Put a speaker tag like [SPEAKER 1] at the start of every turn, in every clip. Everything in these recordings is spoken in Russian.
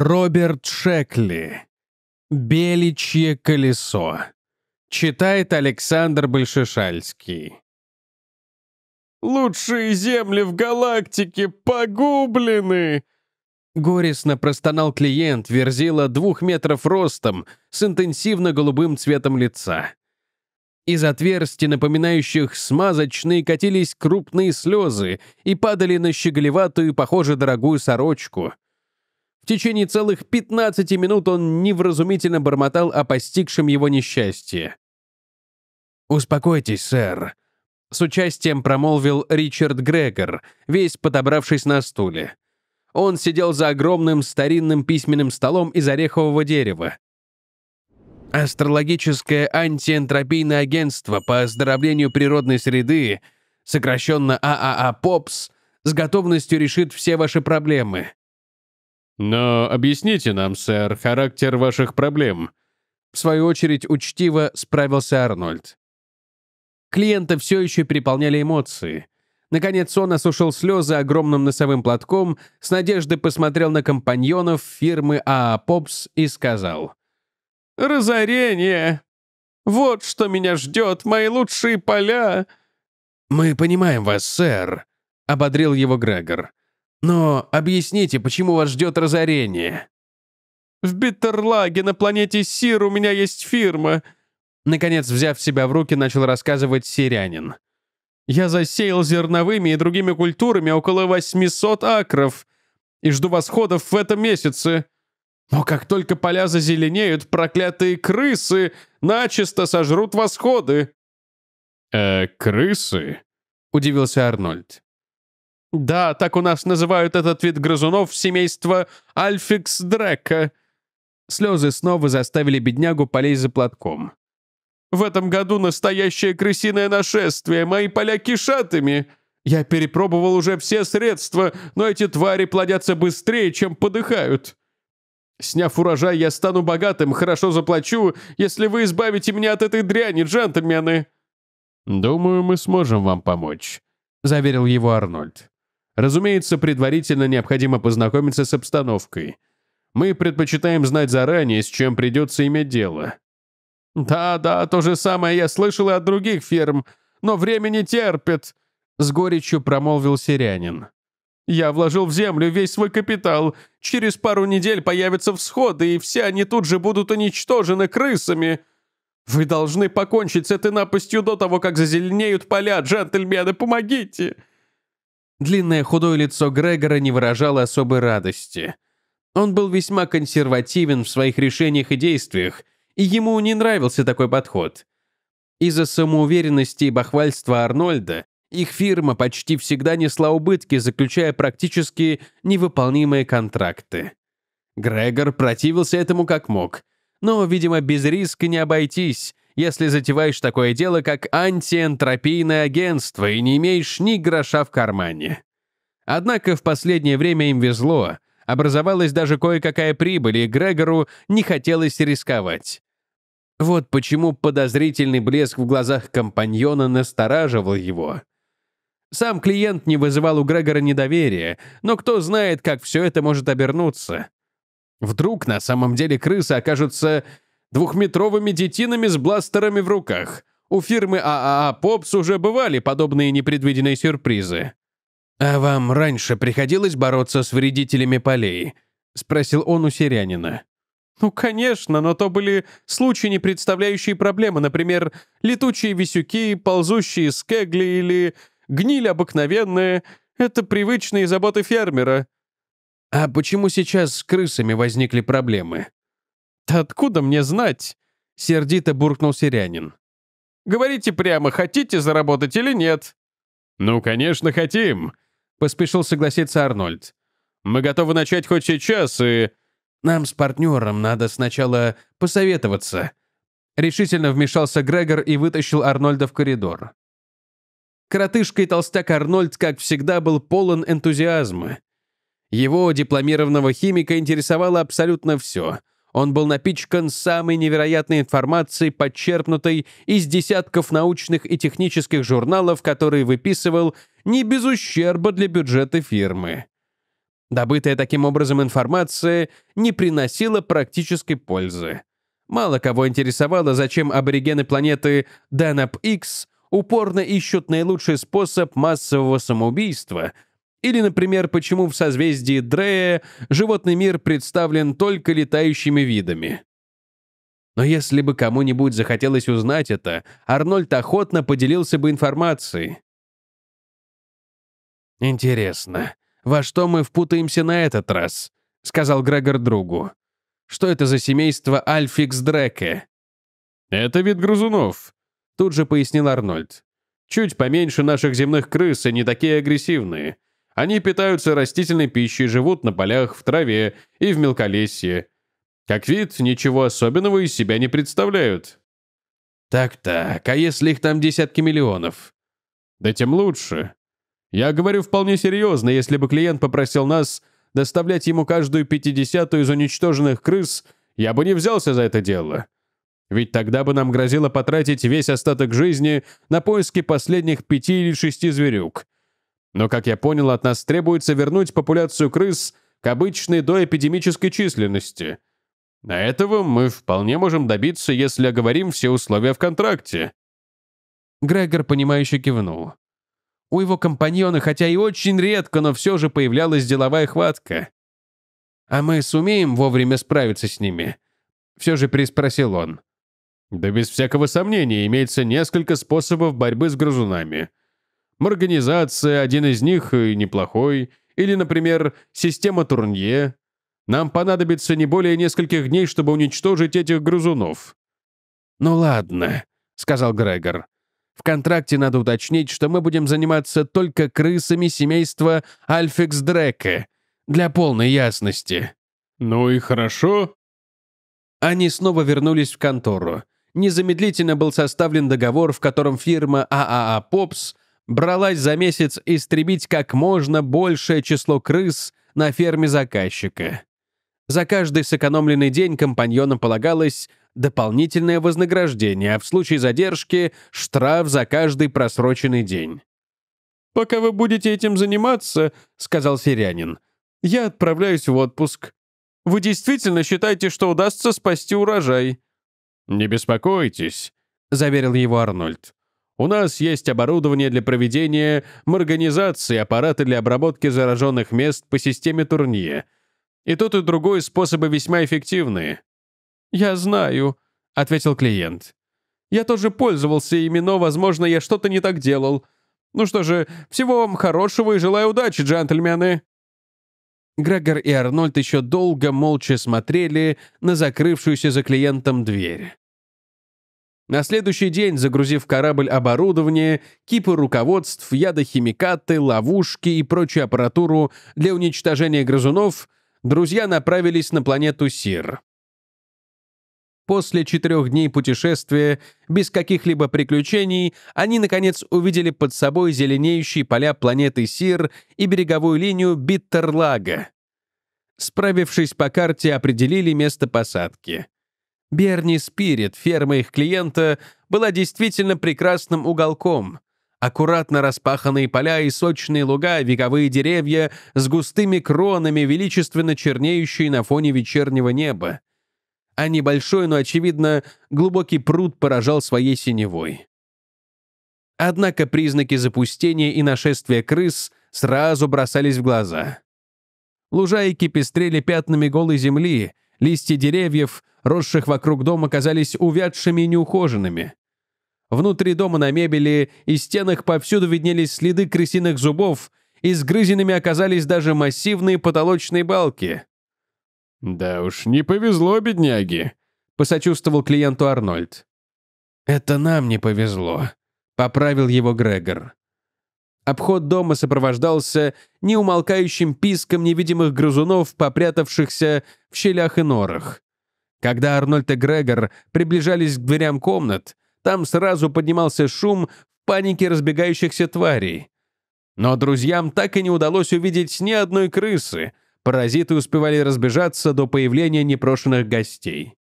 [SPEAKER 1] Роберт Шекли. «Беличье колесо». Читает Александр Большешальский. «Лучшие земли в галактике погублены!» Горестно простонал клиент, верзила двух метров ростом, с интенсивно голубым цветом лица. Из отверстий, напоминающих смазочные, катились крупные слезы и падали на щеголеватую, похоже, дорогую сорочку — в течение целых 15 минут он невразумительно бормотал о постигшем его несчастье. «Успокойтесь, сэр», — с участием промолвил Ричард Грегор, весь подобравшись на стуле. Он сидел за огромным старинным письменным столом из орехового дерева. Астрологическое антиэнтропийное агентство по оздоровлению природной среды, сокращенно ААА ПОПС, с готовностью решит все ваши проблемы. Но объясните нам, сэр, характер ваших проблем. В свою очередь учтиво справился Арнольд. Клиента все еще переполняли эмоции. Наконец он осушил слезы огромным носовым платком, с надеждой посмотрел на компаньонов фирмы АА Попс и сказал. «Разорение! Вот что меня ждет, мои лучшие поля!» «Мы понимаем вас, сэр», — ободрил его Грегор. Но объясните, почему вас ждет разорение?» «В Биттерлаге на планете Сир у меня есть фирма», Наконец, взяв себя в руки, начал рассказывать сирянин. «Я засеял зерновыми и другими культурами около 800 акров и жду восходов в этом месяце. Но как только поля зазеленеют, проклятые крысы начисто сожрут восходы». «Э, крысы?» — удивился Арнольд. Да, так у нас называют этот вид грызунов семейства Альфикс Дрека. Слезы снова заставили беднягу полезть за платком. В этом году настоящее крысиное нашествие, мои поля кишатыми. Я перепробовал уже все средства, но эти твари плодятся быстрее, чем подыхают. Сняв урожай, я стану богатым, хорошо заплачу, если вы избавите меня от этой дряни, джентльмены». «Думаю, мы сможем вам помочь», — заверил его Арнольд. Разумеется, предварительно необходимо познакомиться с обстановкой. Мы предпочитаем знать заранее, с чем придется иметь дело. «Да-да, то же самое я слышал и от других ферм, но время не терпит», — с горечью промолвил Сирянин. «Я вложил в землю весь свой капитал. Через пару недель появятся всходы, и все они тут же будут уничтожены крысами. Вы должны покончить с этой напастью до того, как зазеленеют поля, джентльмены, помогите!» Длинное худое лицо Грегора не выражало особой радости. Он был весьма консервативен в своих решениях и действиях, и ему не нравился такой подход. Из-за самоуверенности и бахвальства Арнольда их фирма почти всегда несла убытки, заключая практически невыполнимые контракты. Грегор противился этому как мог, но, видимо, без риска не обойтись, если затеваешь такое дело, как антиэнтропийное агентство и не имеешь ни гроша в кармане. Однако в последнее время им везло, образовалась даже кое-какая прибыль, и Грегору не хотелось рисковать. Вот почему подозрительный блеск в глазах компаньона настораживал его. Сам клиент не вызывал у Грегора недоверия, но кто знает, как все это может обернуться. Вдруг на самом деле крысы окажутся двухметровыми детинами с бластерами в руках. У фирмы ААА а а «Попс» уже бывали подобные непредвиденные сюрпризы. «А вам раньше приходилось бороться с вредителями полей?» — спросил он у сирянина. «Ну, конечно, но то были случаи, не представляющие проблемы, например, летучие висюки, ползущие скегли или гниль обыкновенная. Это привычные заботы фермера». «А почему сейчас с крысами возникли проблемы?» «Да откуда мне знать?» — сердито буркнул Сирянин. «Говорите прямо, хотите заработать или нет?» «Ну, конечно, хотим», — поспешил согласиться Арнольд. «Мы готовы начать хоть сейчас и...» «Нам с партнером надо сначала посоветоваться», Решительно вмешался Грегор и вытащил Арнольда в коридор. Коротышка и толстяк Арнольд, как всегда, был полон энтузиазма. Его, дипломированного химика, интересовало абсолютно все. Он был напичкан самой невероятной информацией, подчерпнутой из десятков научных и технических журналов, которые выписывал не без ущерба для бюджета фирмы. Добытая таким образом информация не приносила практической пользы. Мало кого интересовало, зачем аборигены планеты Данап-Х упорно ищут наилучший способ массового самоубийства — или, например, почему в созвездии Дрея животный мир представлен только летающими видами. Но если бы кому-нибудь захотелось узнать это, Арнольд охотно поделился бы информацией. «Интересно, во что мы впутаемся на этот раз?» — сказал Грегор другу. «Что это за семейство Альфикс Дреке?» «Это вид грызунов», — тут же пояснил Арнольд. «Чуть поменьше наших земных крыс и не такие агрессивные. Они питаются растительной пищей, живут на полях, в траве и в мелколесье. Как вид, ничего особенного из себя не представляют. Так-так, а если их там десятки миллионов? Да тем лучше. Я говорю вполне серьезно, если бы клиент попросил нас доставлять ему каждую пятидесятую из уничтоженных крыс, я бы не взялся за это дело. Ведь тогда бы нам грозило потратить весь остаток жизни на поиски последних пяти или шести зверюк. Но, как я понял, от нас требуется вернуть популяцию крыс к обычной доэпидемической численности. А этого мы вполне можем добиться, если оговорим все условия в контракте». Грегор, понимающе кивнул. У его компаньона, хотя и очень редко, но все же появлялась деловая хватка. «А мы сумеем вовремя справиться с ними?» Все же переспросил он. «Да без всякого сомнения, имеется несколько способов борьбы с грызунами. Морганизация, один из них э, неплохой. Или, например, система Турнье. Нам понадобится не более нескольких дней, чтобы уничтожить этих грызунов». «Ну ладно», — сказал Грегор. «В контракте надо уточнить, что мы будем заниматься только крысами семейства Альфикс Дрека, для полной ясности». «Ну и хорошо». Они снова вернулись в контору. Незамедлительно был составлен договор, в котором фирма ААА а а «Попс» бралась за месяц истребить как можно большее число крыс на ферме заказчика. За каждый сэкономленный день компаньонам полагалось дополнительное вознаграждение, а в случае задержки — штраф за каждый просроченный день. «Пока вы будете этим заниматься», — сказал Сирянин, — «я отправляюсь в отпуск. Вы действительно считаете, что удастся спасти урожай?» «Не беспокойтесь», — заверил его Арнольд. У нас есть оборудование для проведения морганизации аппараты для обработки зараженных мест по системе Турнье. И тот, и другой способы весьма эффективны». «Я знаю», — ответил клиент. «Я тоже пользовался ими, но, возможно, я что-то не так делал. Ну что же, всего вам хорошего и желаю удачи, джентльмены!» Грегор и Арнольд еще долго молча смотрели на закрывшуюся за клиентом дверь. На следующий день, загрузив корабль оборудование, кипы руководств, ядохимикаты, ловушки и прочую аппаратуру для уничтожения грызунов, друзья направились на планету Сир. После четырех дней путешествия, без каких-либо приключений, они, наконец, увидели под собой зеленеющие поля планеты Сир и береговую линию Биттерлага. Справившись по карте, определили место посадки — Берни Спирит, ферма их клиента, была действительно прекрасным уголком. Аккуратно распаханные поля и сочные луга, вековые деревья с густыми кронами, величественно чернеющие на фоне вечернего неба. А небольшой, но, очевидно, глубокий пруд поражал своей синевой. Однако признаки запустения и нашествия крыс сразу бросались в глаза. Лужайки пестрели пятнами голой земли, листья деревьев, росших вокруг дома, казались увядшими и неухоженными. Внутри дома на мебели и стенах повсюду виднелись следы крысиных зубов, и сгрызенными оказались даже массивные потолочные балки. «Да уж, не повезло, бедняги», — посочувствовал клиенту Арнольд. «Это нам не повезло», — поправил его Грегор. Обход дома сопровождался неумолкающим писком невидимых грызунов, попрятавшихся в щелях и норах. Когда Арнольд и Грегор приближались к дверям комнат, там сразу поднимался шум в панике разбегающихся тварей. Но друзьям так и не удалось увидеть ни одной крысы. Паразиты успевали разбежаться до появления непрошенных гостей.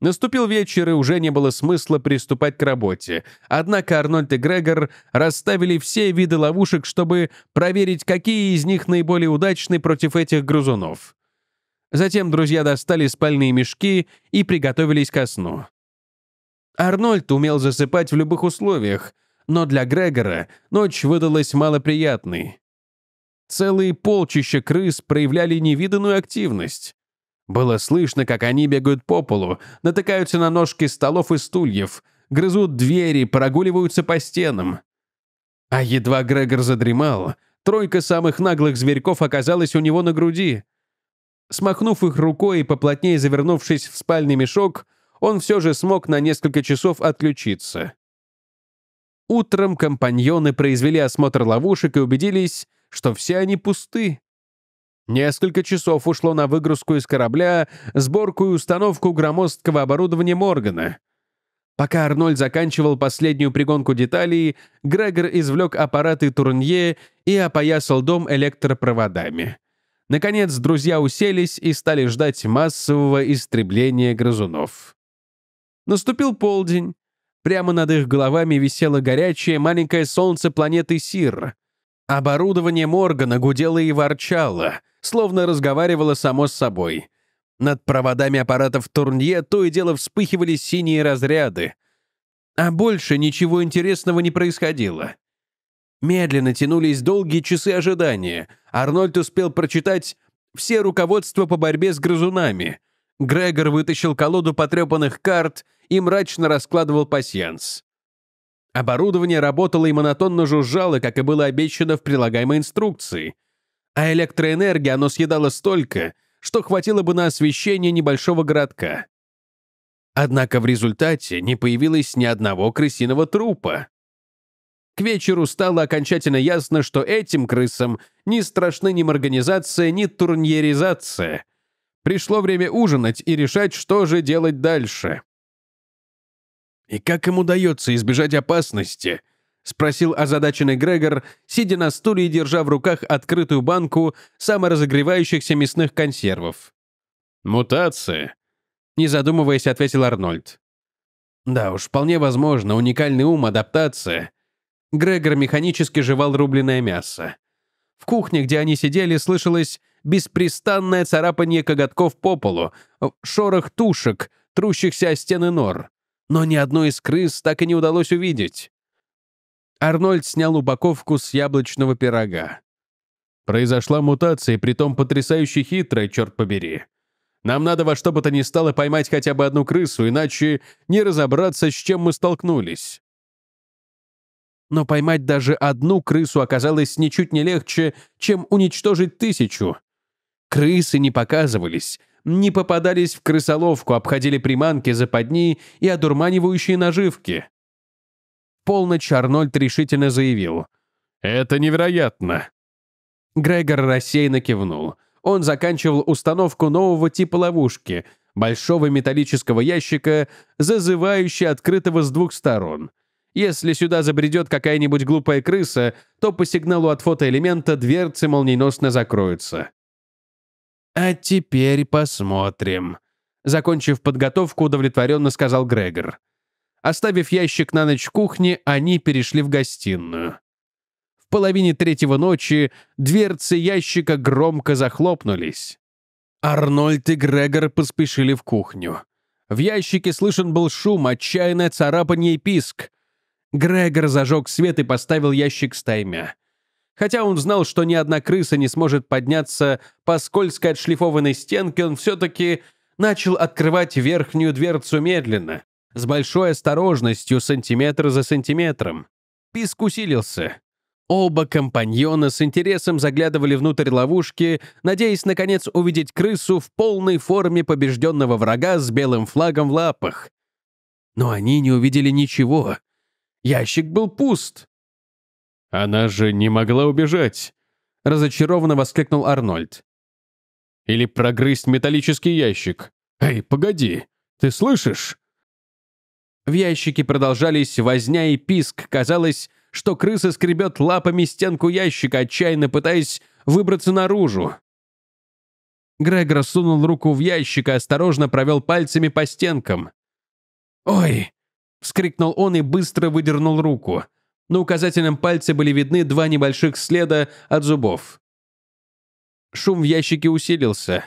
[SPEAKER 1] Наступил вечер, и уже не было смысла приступать к работе. Однако Арнольд и Грегор расставили все виды ловушек, чтобы проверить, какие из них наиболее удачны против этих грызунов. Затем друзья достали спальные мешки и приготовились ко сну. Арнольд умел засыпать в любых условиях, но для Грегора ночь выдалась малоприятной. Целые полчища крыс проявляли невиданную активность. Было слышно, как они бегают по полу, натыкаются на ножки столов и стульев, грызут двери, прогуливаются по стенам. А едва Грегор задремал, тройка самых наглых зверьков оказалась у него на груди — Смахнув их рукой и поплотнее завернувшись в спальный мешок, он все же смог на несколько часов отключиться. Утром компаньоны произвели осмотр ловушек и убедились, что все они пусты. Несколько часов ушло на выгрузку из корабля, сборку и установку громоздкого оборудования Моргана. Пока Арнольд заканчивал последнюю пригонку деталей, Грегор извлек аппараты Турнье и опоясал дом электропроводами. Наконец, друзья уселись и стали ждать массового истребления грызунов. Наступил полдень. Прямо над их головами висело горячее маленькое солнце планеты Сир. Оборудование Моргана гудело и ворчало, словно разговаривало само с собой. Над проводами аппаратов Турнье то и дело вспыхивали синие разряды. А больше ничего интересного не происходило. Медленно тянулись долгие часы ожидания. Арнольд успел прочитать все руководства по борьбе с грызунами. Грегор вытащил колоду потрепанных карт и мрачно раскладывал пасьянс. Оборудование работало и монотонно жужжало, как и было обещано в прилагаемой инструкции. А электроэнергии оно съедало столько, что хватило бы на освещение небольшого городка. Однако в результате не появилось ни одного крысиного трупа. К вечеру стало окончательно ясно, что этим крысам не страшны ни морганизация, ни турньеризация. Пришло время ужинать и решать, что же делать дальше. «И как им удается избежать опасности?» — спросил озадаченный Грегор, сидя на стуле и держа в руках открытую банку саморазогревающихся мясных консервов. «Мутация», — не задумываясь, ответил Арнольд. «Да уж, вполне возможно, уникальный ум, адаптация. Грегор механически жевал рубленное мясо. В кухне, где они сидели, слышалось беспрестанное царапание коготков по полу, э, шорох тушек, трущихся о стены нор. Но ни одной из крыс так и не удалось увидеть. Арнольд снял упаковку с яблочного пирога. «Произошла мутация, притом потрясающе хитрая, черт побери. Нам надо во что бы то ни стало поймать хотя бы одну крысу, иначе не разобраться, с чем мы столкнулись» но поймать даже одну крысу оказалось ничуть не легче, чем уничтожить тысячу. Крысы не показывались, не попадались в крысоловку, обходили приманки, западни и одурманивающие наживки. Полночь Арнольд решительно заявил. «Это невероятно!» Грегор рассеянно кивнул. Он заканчивал установку нового типа ловушки — большого металлического ящика, зазывающий открытого с двух сторон — если сюда забредет какая-нибудь глупая крыса, то по сигналу от фотоэлемента дверцы молниеносно закроются. «А теперь посмотрим», — закончив подготовку, удовлетворенно сказал Грегор. Оставив ящик на ночь в кухне, они перешли в гостиную. В половине третьего ночи дверцы ящика громко захлопнулись. Арнольд и Грегор поспешили в кухню. В ящике слышен был шум, отчаянное царапанье и писк. Грегор зажег свет и поставил ящик с таймя. Хотя он знал, что ни одна крыса не сможет подняться по скользкой отшлифованной стенке, он все-таки начал открывать верхнюю дверцу медленно, с большой осторожностью, сантиметр за сантиметром. Писк усилился. Оба компаньона с интересом заглядывали внутрь ловушки, надеясь, наконец, увидеть крысу в полной форме побежденного врага с белым флагом в лапах. Но они не увидели ничего. Ящик был пуст. Она же не могла убежать, разочарованно воскликнул Арнольд. Или прогрызть металлический ящик. Эй, погоди, ты слышишь? В ящике продолжались возня и писк. Казалось, что крыса скребет лапами стенку ящика, отчаянно пытаясь выбраться наружу. Грегор сунул руку в ящик и осторожно провел пальцами по стенкам. «Ой!» вскрикнул он и быстро выдернул руку. На указательном пальце были видны два небольших следа от зубов. Шум в ящике усилился.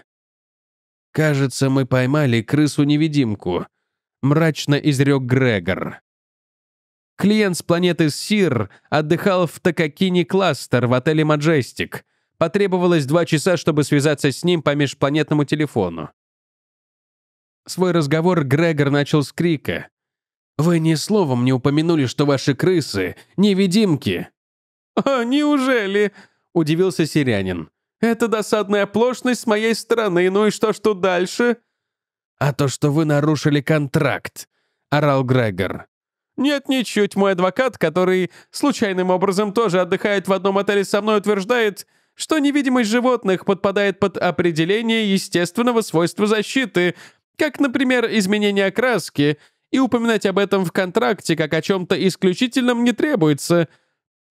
[SPEAKER 1] «Кажется, мы поймали крысу-невидимку», — мрачно изрек Грегор. Клиент с планеты Сир отдыхал в Такакини Кластер в отеле «Маджестик». Потребовалось два часа, чтобы связаться с ним по межпланетному телефону. Свой разговор Грегор начал с крика. Вы ни словом не упомянули, что ваши крысы — невидимки». «А, неужели?» — удивился Сирянин. «Это досадная оплошность с моей стороны, ну и что ж тут дальше?» «А то, что вы нарушили контракт», — орал Грегор. «Нет, ничуть. Мой адвокат, который случайным образом тоже отдыхает в одном отеле со мной, утверждает, что невидимость животных подпадает под определение естественного свойства защиты, как, например, изменение окраски — и упоминать об этом в контракте как о чем-то исключительном не требуется.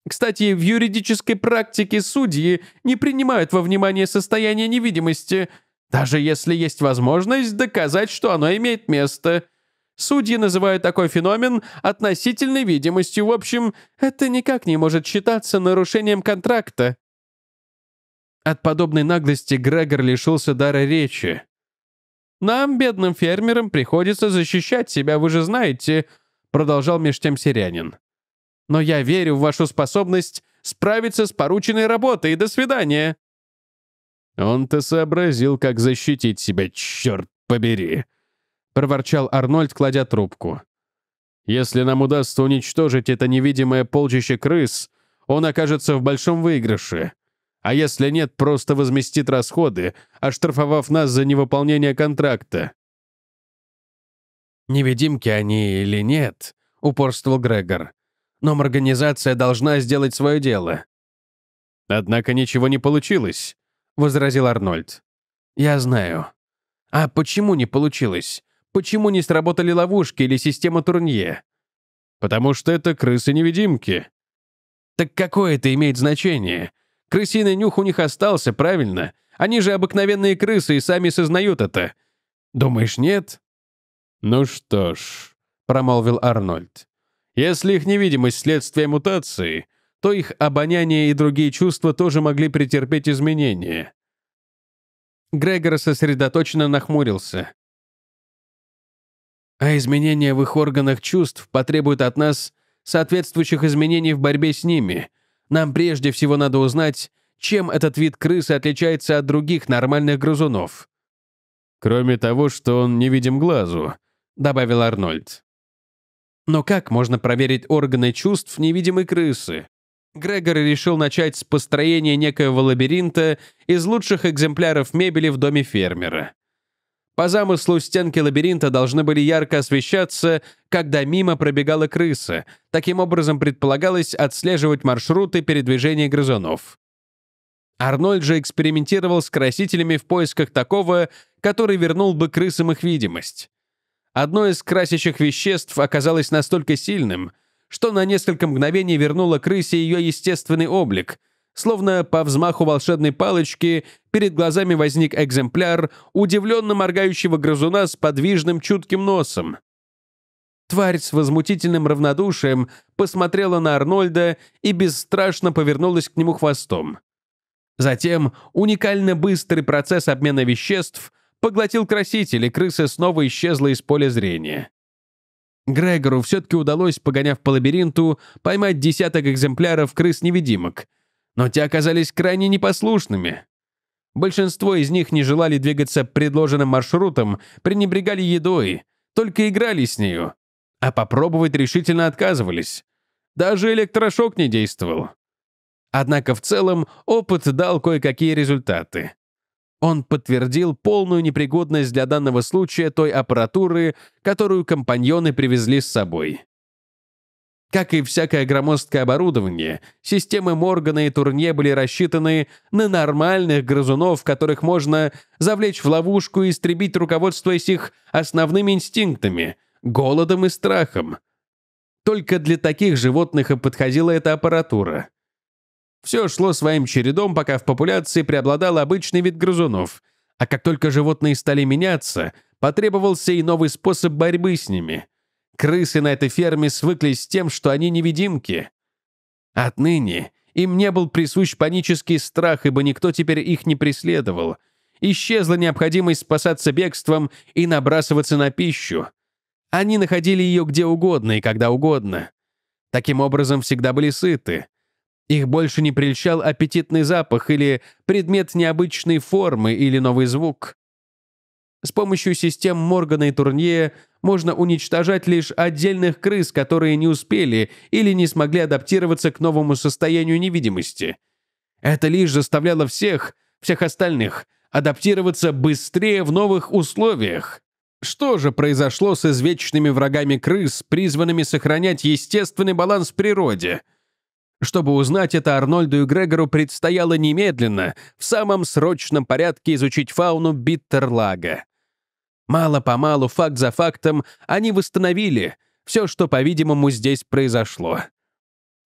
[SPEAKER 1] Кстати, в юридической практике судьи не принимают во внимание состояние невидимости, даже если есть возможность доказать, что оно имеет место. Судьи называют такой феномен относительной видимостью. В общем, это никак не может считаться нарушением контракта. От подобной наглости Грегор лишился дара речи. Нам, бедным фермерам, приходится защищать себя, вы же знаете», — продолжал меж тем Сирянин. «Но я верю в вашу способность справиться с порученной работой, до свидания». «Он-то сообразил, как защитить себя, черт побери», — проворчал Арнольд, кладя трубку. «Если нам удастся уничтожить это невидимое полчище крыс, он окажется в большом выигрыше а если нет, просто возместит расходы, оштрафовав нас за невыполнение контракта. «Невидимки они или нет?» — упорствовал Грегор. «Но организация должна сделать свое дело». «Однако ничего не получилось», — возразил Арнольд. «Я знаю». «А почему не получилось? Почему не сработали ловушки или система Турнье?» «Потому что это крысы-невидимки». «Так какое это имеет значение? Крысиный нюх у них остался, правильно? Они же обыкновенные крысы и сами сознают это. Думаешь, нет? Ну что ж, промолвил Арнольд. Если их невидимость следствие мутации, то их обоняние и другие чувства тоже могли претерпеть изменения. Грегор сосредоточенно нахмурился. А изменения в их органах чувств потребуют от нас соответствующих изменений в борьбе с ними, нам прежде всего надо узнать, чем этот вид крысы отличается от других нормальных грызунов. «Кроме того, что он невидим глазу», — добавил Арнольд. Но как можно проверить органы чувств невидимой крысы? Грегор решил начать с построения некоего лабиринта из лучших экземпляров мебели в доме фермера. По замыслу, стенки лабиринта должны были ярко освещаться, когда мимо пробегала крыса. Таким образом, предполагалось отслеживать маршруты передвижения грызунов. Арнольд же экспериментировал с красителями в поисках такого, который вернул бы крысам их видимость. Одно из красящих веществ оказалось настолько сильным, что на несколько мгновений вернуло крысе ее естественный облик — Словно по взмаху волшебной палочки перед глазами возник экземпляр удивленно моргающего грызуна с подвижным чутким носом. Тварь с возмутительным равнодушием посмотрела на Арнольда и бесстрашно повернулась к нему хвостом. Затем уникально быстрый процесс обмена веществ поглотил краситель, и крыса снова исчезла из поля зрения. Грегору все-таки удалось, погоняв по лабиринту, поймать десяток экземпляров крыс-невидимок — но те оказались крайне непослушными. Большинство из них не желали двигаться предложенным маршрутом, пренебрегали едой, только играли с нею, а попробовать решительно отказывались. Даже электрошок не действовал. Однако в целом опыт дал кое-какие результаты. Он подтвердил полную непригодность для данного случая той аппаратуры, которую компаньоны привезли с собой. Как и всякое громоздкое оборудование, системы Моргана и Турне были рассчитаны на нормальных грызунов, которых можно завлечь в ловушку и истребить, руководствуясь их основными инстинктами – голодом и страхом. Только для таких животных и подходила эта аппаратура. Все шло своим чередом, пока в популяции преобладал обычный вид грызунов, а как только животные стали меняться, потребовался и новый способ борьбы с ними – Крысы на этой ферме свыклись с тем, что они невидимки. Отныне им не был присущ панический страх, ибо никто теперь их не преследовал. Исчезла необходимость спасаться бегством и набрасываться на пищу. Они находили ее где угодно и когда угодно. Таким образом, всегда были сыты. Их больше не прельщал аппетитный запах или предмет необычной формы или новый звук. С помощью систем Моргана и Турнье можно уничтожать лишь отдельных крыс, которые не успели или не смогли адаптироваться к новому состоянию невидимости. Это лишь заставляло всех, всех остальных, адаптироваться быстрее в новых условиях. Что же произошло с извечными врагами крыс, призванными сохранять естественный баланс в природе? Чтобы узнать это, Арнольду и Грегору предстояло немедленно, в самом срочном порядке изучить фауну Биттерлага. Мало-помалу, факт за фактом, они восстановили все, что, по-видимому, здесь произошло.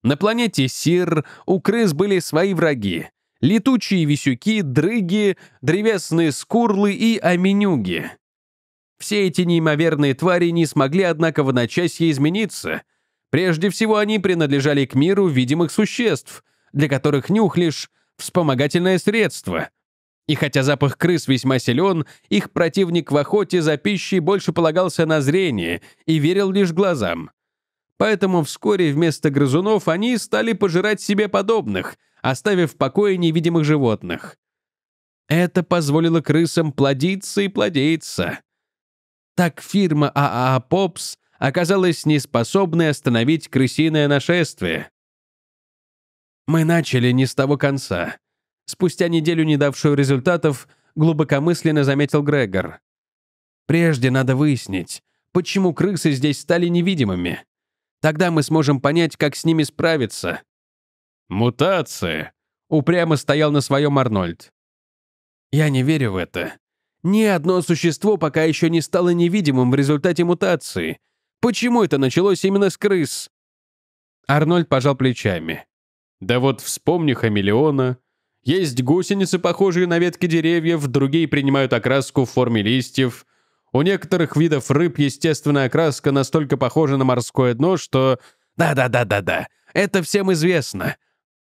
[SPEAKER 1] На планете Сир у крыс были свои враги. Летучие висюки, дрыги, древесные скурлы и аминюги. Все эти неимоверные твари не смогли, однако, в одночасье измениться. Прежде всего, они принадлежали к миру видимых существ, для которых нюх лишь вспомогательное средство — и хотя запах крыс весьма силен, их противник в охоте за пищей больше полагался на зрение и верил лишь глазам. Поэтому вскоре вместо грызунов они стали пожирать себе подобных, оставив в покое невидимых животных. Это позволило крысам плодиться и плодиться. Так фирма ААА а Попс оказалась неспособной остановить крысиное нашествие. Мы начали не с того конца спустя неделю не давшую результатов, глубокомысленно заметил Грегор. «Прежде надо выяснить, почему крысы здесь стали невидимыми. Тогда мы сможем понять, как с ними справиться». Мутация. упрямо стоял на своем Арнольд. «Я не верю в это. Ни одно существо пока еще не стало невидимым в результате мутации. Почему это началось именно с крыс?» Арнольд пожал плечами. «Да вот вспомни хамелеона, есть гусеницы, похожие на ветки деревьев, другие принимают окраску в форме листьев. У некоторых видов рыб естественная окраска настолько похожа на морское дно, что... «Да-да-да-да-да, это всем известно!»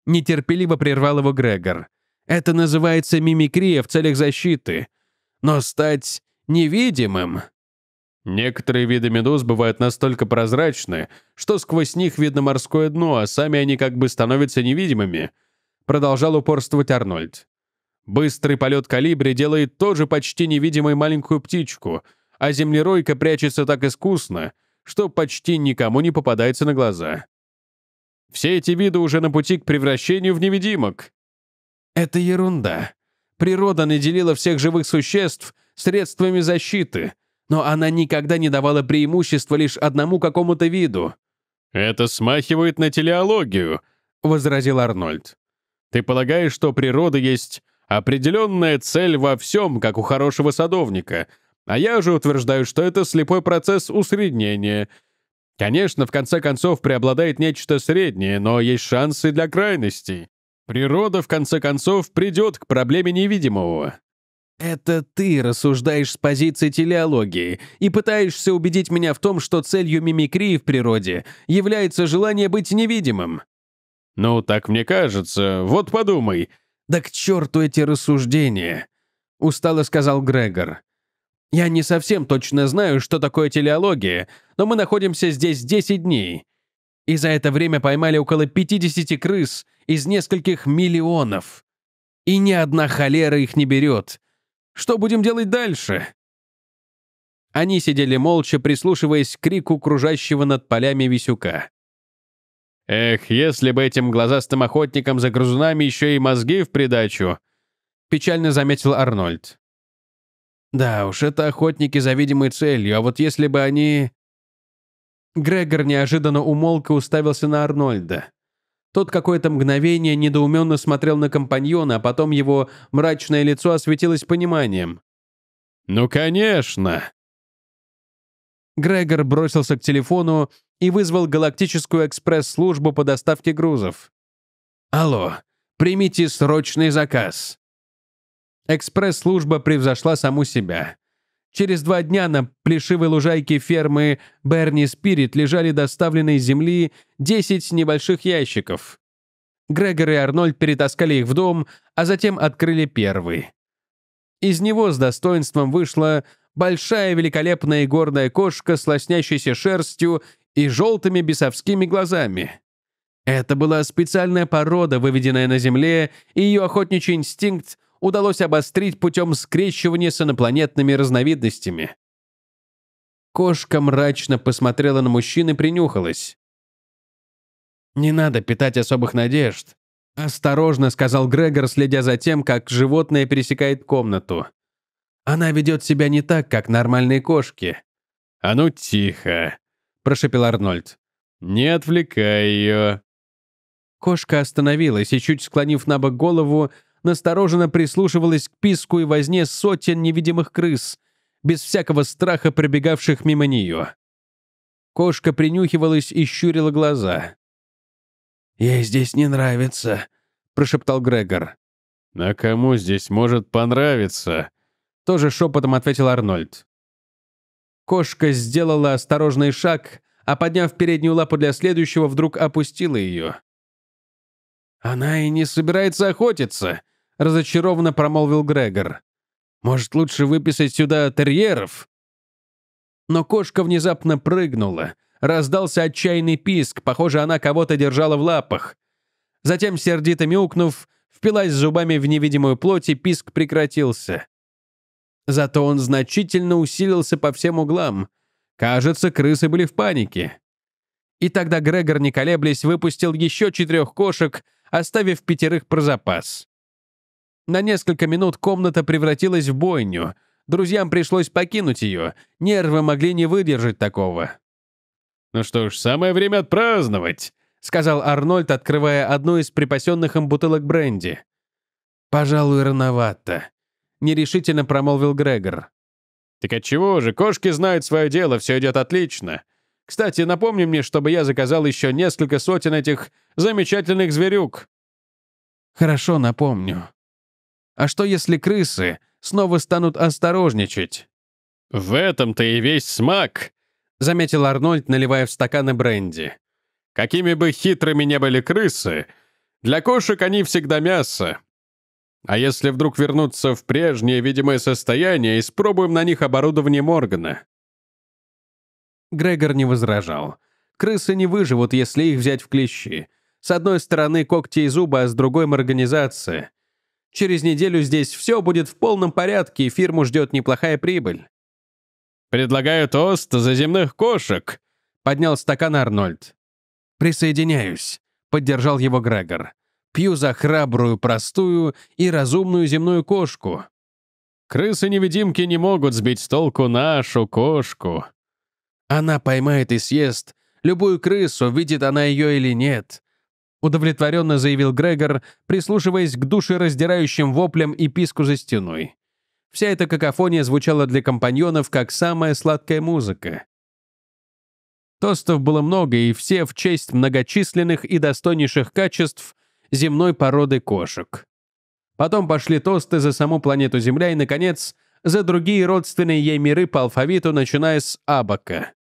[SPEAKER 1] Нетерпеливо прервал его Грегор. «Это называется мимикрия в целях защиты. Но стать невидимым...» Некоторые виды медуз бывают настолько прозрачны, что сквозь них видно морское дно, а сами они как бы становятся невидимыми — продолжал упорствовать Арнольд. Быстрый полет калибри делает тоже почти невидимой маленькую птичку, а землеройка прячется так искусно, что почти никому не попадается на глаза. Все эти виды уже на пути к превращению в невидимок. Это ерунда. Природа наделила всех живых существ средствами защиты, но она никогда не давала преимущества лишь одному какому-то виду. «Это смахивает на телеологию», — возразил Арнольд. Ты полагаешь, что природа есть определенная цель во всем, как у хорошего садовника, а я же утверждаю, что это слепой процесс усреднения. Конечно, в конце концов преобладает нечто среднее, но есть шансы для крайностей. Природа, в конце концов, придет к проблеме невидимого. Это ты рассуждаешь с позиции телеологии и пытаешься убедить меня в том, что целью мимикрии в природе является желание быть невидимым. «Ну, так мне кажется. Вот подумай». «Да к черту эти рассуждения!» — устало сказал Грегор. «Я не совсем точно знаю, что такое телеология, но мы находимся здесь 10 дней. И за это время поймали около 50 крыс из нескольких миллионов. И ни одна холера их не берет. Что будем делать дальше?» Они сидели молча, прислушиваясь к крику кружащего над полями висюка. Эх, если бы этим глазастым охотникам за грызунами еще и мозги в придачу!» Печально заметил Арнольд. «Да уж, это охотники за видимой целью, а вот если бы они...» Грегор неожиданно умолк и уставился на Арнольда. Тот какое-то мгновение недоуменно смотрел на компаньона, а потом его мрачное лицо осветилось пониманием. «Ну, конечно!» Грегор бросился к телефону и вызвал галактическую экспресс-службу по доставке грузов. «Алло, примите срочный заказ!» Экспресс-служба превзошла саму себя. Через два дня на плешивой лужайке фермы Берни Спирит лежали доставленные с земли 10 небольших ящиков. Грегор и Арнольд перетаскали их в дом, а затем открыли первый. Из него с достоинством вышла большая великолепная и горная кошка с лоснящейся шерстью и желтыми бесовскими глазами. Это была специальная порода, выведенная на Земле, и ее охотничий инстинкт удалось обострить путем скрещивания с инопланетными разновидностями. Кошка мрачно посмотрела на мужчин и принюхалась. «Не надо питать особых надежд», — осторожно сказал Грегор, следя за тем, как животное пересекает комнату. «Она ведет себя не так, как нормальные кошки». «А ну тихо», — прошепел Арнольд. «Не отвлекай ее». Кошка остановилась и, чуть склонив на бок голову, настороженно прислушивалась к писку и возне сотен невидимых крыс, без всякого страха пробегавших мимо нее. Кошка принюхивалась и щурила глаза. «Ей здесь не нравится», — прошептал Грегор. «А кому здесь может понравиться?» Тоже шепотом ответил Арнольд. Кошка сделала осторожный шаг, а подняв переднюю лапу для следующего, вдруг опустила ее. «Она и не собирается охотиться», — разочарованно промолвил Грегор. «Может, лучше выписать сюда терьеров?» Но кошка внезапно прыгнула. Раздался отчаянный писк, похоже, она кого-то держала в лапах. Затем, сердито мяукнув, впилась зубами в невидимую плоть, и писк прекратился. Зато он значительно усилился по всем углам. Кажется, крысы были в панике. И тогда Грегор, не колеблясь, выпустил еще четырех кошек, оставив пятерых про запас. На несколько минут комната превратилась в бойню. Друзьям пришлось покинуть ее. Нервы могли не выдержать такого. «Ну что ж, самое время отпраздновать», — сказал Арнольд, открывая одну из припасенных им бутылок бренди. «Пожалуй, рановато», нерешительно промолвил Грегор. «Так отчего же, кошки знают свое дело, все идет отлично. Кстати, напомни мне, чтобы я заказал еще несколько сотен этих замечательных зверюк». «Хорошо, напомню. А что, если крысы снова станут осторожничать?» «В этом-то и весь смак», — заметил Арнольд, наливая в стаканы бренди. «Какими бы хитрыми не были крысы, для кошек они всегда мясо, а если вдруг вернуться в прежнее видимое состояние, испробуем на них оборудование Моргана». Грегор не возражал. Крысы не выживут, если их взять в клещи. С одной стороны когти и зубы, а с другой морганизация. Через неделю здесь все будет в полном порядке, и фирму ждет неплохая прибыль. «Предлагаю тост за земных кошек», — поднял стакан Арнольд. «Присоединяюсь», — поддержал его Грегор. Пью за храбрую, простую и разумную земную кошку. Крысы-невидимки не могут сбить с толку нашу кошку. Она поймает и съест любую крысу, видит она ее или нет. Удовлетворенно заявил Грегор, прислушиваясь к душераздирающим воплям и писку за стеной. Вся эта какофония звучала для компаньонов как самая сладкая музыка. Тостов было много, и все в честь многочисленных и достойнейших качеств земной породы кошек. Потом пошли тосты за саму планету Земля и, наконец, за другие родственные ей миры по алфавиту, начиная с Абака.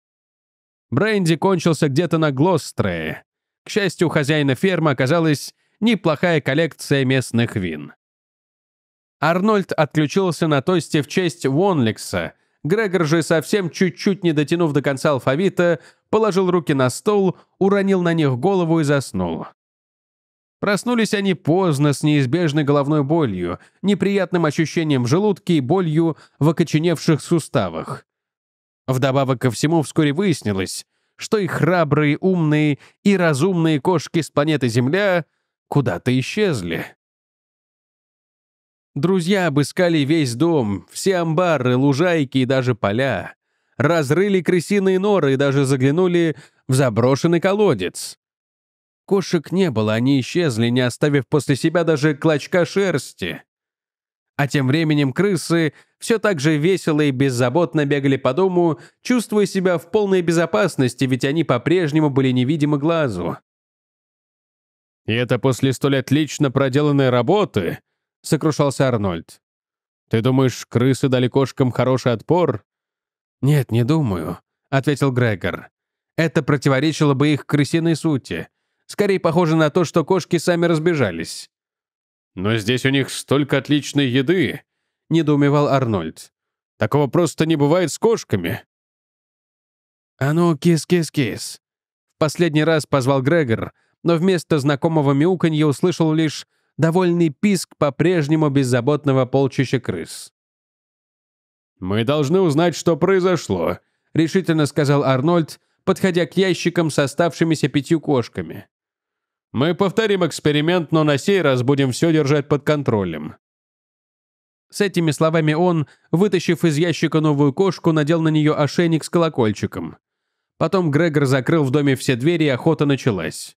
[SPEAKER 1] Бренди кончился где-то на Глострее. К счастью, у хозяина фермы оказалась неплохая коллекция местных вин. Арнольд отключился на тосте в честь Вонликса. Грегор же, совсем чуть-чуть не дотянув до конца алфавита, положил руки на стол, уронил на них голову и заснул. Проснулись они поздно, с неизбежной головной болью, неприятным ощущением в желудке и болью в окоченевших суставах. Вдобавок ко всему вскоре выяснилось, что и храбрые, умные и разумные кошки с планеты Земля куда-то исчезли. Друзья обыскали весь дом, все амбары, лужайки и даже поля. Разрыли крысиные норы и даже заглянули в заброшенный колодец. Кошек не было, они исчезли, не оставив после себя даже клочка шерсти. А тем временем крысы все так же весело и беззаботно бегали по дому, чувствуя себя в полной безопасности, ведь они по-прежнему были невидимы глазу. «И это после столь отлично проделанной работы», — сокрушался Арнольд. «Ты думаешь, крысы дали кошкам хороший отпор?» «Нет, не думаю», — ответил Грегор. «Это противоречило бы их крысиной сути. Скорее похоже на то, что кошки сами разбежались. «Но здесь у них столько отличной еды», — недоумевал Арнольд. «Такого просто не бывает с кошками». «А ну, кис-кис-кис!» В последний раз позвал Грегор, но вместо знакомого мяуканья услышал лишь довольный писк по-прежнему беззаботного полчища крыс. «Мы должны узнать, что произошло», — решительно сказал Арнольд, подходя к ящикам с оставшимися пятью кошками. Мы повторим эксперимент, но на сей раз будем все держать под контролем». С этими словами он, вытащив из ящика новую кошку, надел на нее ошейник с колокольчиком. Потом Грегор закрыл в доме все двери, и охота началась.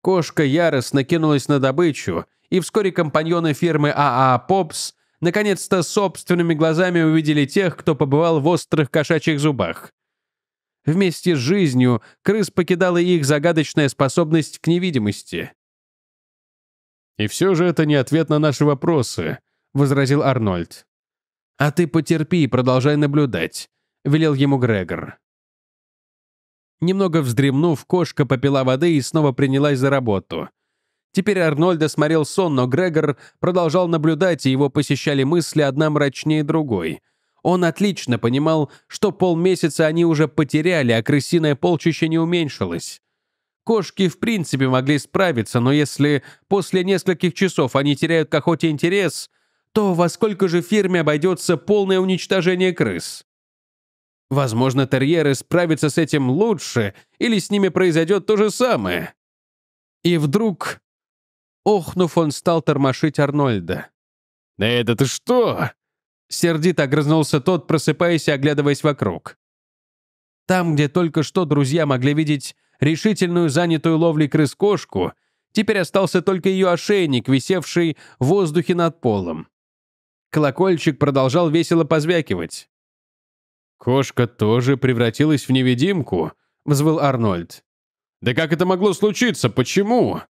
[SPEAKER 1] Кошка яростно кинулась на добычу, и вскоре компаньоны фирмы АА а Попс наконец-то собственными глазами увидели тех, кто побывал в острых кошачьих зубах. Вместе с жизнью крыс покидала и их загадочная способность к невидимости. «И все же это не ответ на наши вопросы», — возразил Арнольд. «А ты потерпи и продолжай наблюдать», — велел ему Грегор. Немного вздремнув, кошка попила воды и снова принялась за работу. Теперь Арнольда смотрел сон, но Грегор продолжал наблюдать, и его посещали мысли одна мрачнее другой — он отлично понимал, что полмесяца они уже потеряли, а крысиное полчище не уменьшилось. Кошки в принципе могли справиться, но если после нескольких часов они теряют к охоте интерес, то во сколько же фирме обойдется полное уничтожение крыс? Возможно, терьеры справятся с этим лучше, или с ними произойдет то же самое. И вдруг... Охнув, он стал тормошить Арнольда. «Да это ты что? Сердито огрызнулся тот, просыпаясь и оглядываясь вокруг. Там, где только что друзья могли видеть решительную занятую ловлей крыс кошку, теперь остался только ее ошейник, висевший в воздухе над полом. Колокольчик продолжал весело позвякивать. «Кошка тоже превратилась в невидимку», — взвыл Арнольд. «Да как это могло случиться? Почему?»